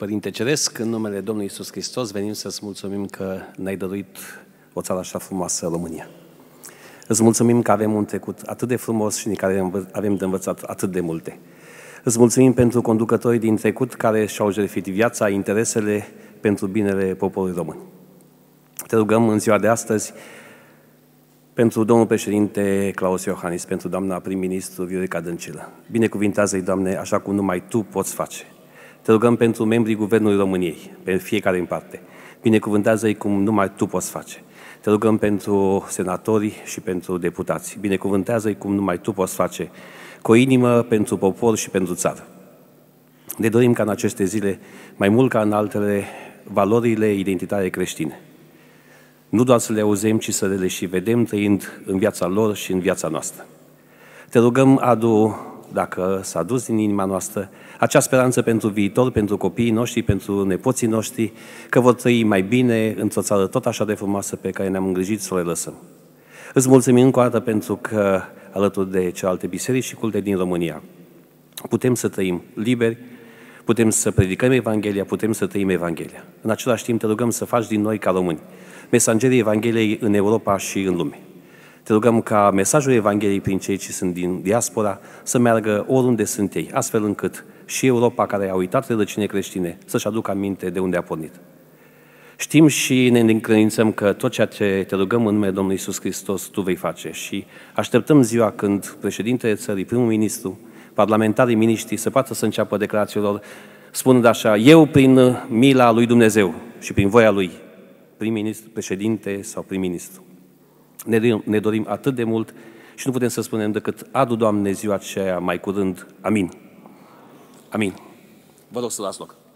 Părinte Ceresc, în numele Domnului Isus Hristos, venim să-ți mulțumim că ne-ai dăruit o țară așa frumoasă, România. Îți mulțumim că avem un trecut atât de frumos și din care avem de învățat atât de multe. Îți mulțumim pentru conducătorii din trecut care și-au jertfit viața, interesele pentru binele poporului român. Te rugăm în ziua de astăzi pentru domnul președinte Claus Iohannis, pentru doamna prim-ministru Viorica Dăncilă. Binecuvintează-i, Doamne, așa cum numai Tu poți face. Te rugăm pentru membrii Guvernului României, pentru fiecare în parte. Binecuvântează-i cum numai Tu poți face. Te rugăm pentru senatorii și pentru deputați. Binecuvântează-i cum numai Tu poți face, cu o inimă pentru popor și pentru țară. Ne dorim ca în aceste zile, mai mult ca în altele, valorile identitare creștine. Nu doar să le auzim, ci să le și vedem trăind în viața lor și în viața noastră. Te rugăm, adu dacă s-a dus din inima noastră, acea speranță pentru viitor, pentru copiii noștri, pentru nepoții noștri, că vor trăi mai bine într-o țară tot așa de frumoasă pe care ne-am îngrijit să o le lăsăm. Îți mulțumim încă o dată pentru că, alături de celelalte biserici și culte din România, putem să trăim liberi, putem să predicăm Evanghelia, putem să trăim Evanghelia. În același timp te rugăm să faci din noi ca români mesangerii Evangheliei în Europa și în lume. Te rugăm ca mesajul Evangheliei prin cei ce sunt din diaspora să meargă oriunde sunt ei, astfel încât și Europa care a uitat rădăcine creștine să-și aducă aminte de unde a pornit. Știm și ne încredințăm că tot ceea ce te rugăm în numele Domnului Iisus Hristos, Tu vei face și așteptăm ziua când președintele țării, primul ministru, parlamentarii, miniștrii să poată să înceapă declarațiile lor spunând așa, eu prin mila lui Dumnezeu și prin voia lui, prim-ministru, președinte sau prim-ministru. Ne, ne dorim atât de mult și nu putem să spunem decât adu, Doamne, ziua aceea mai curând. Amin. Amin. Vă rog să las loc.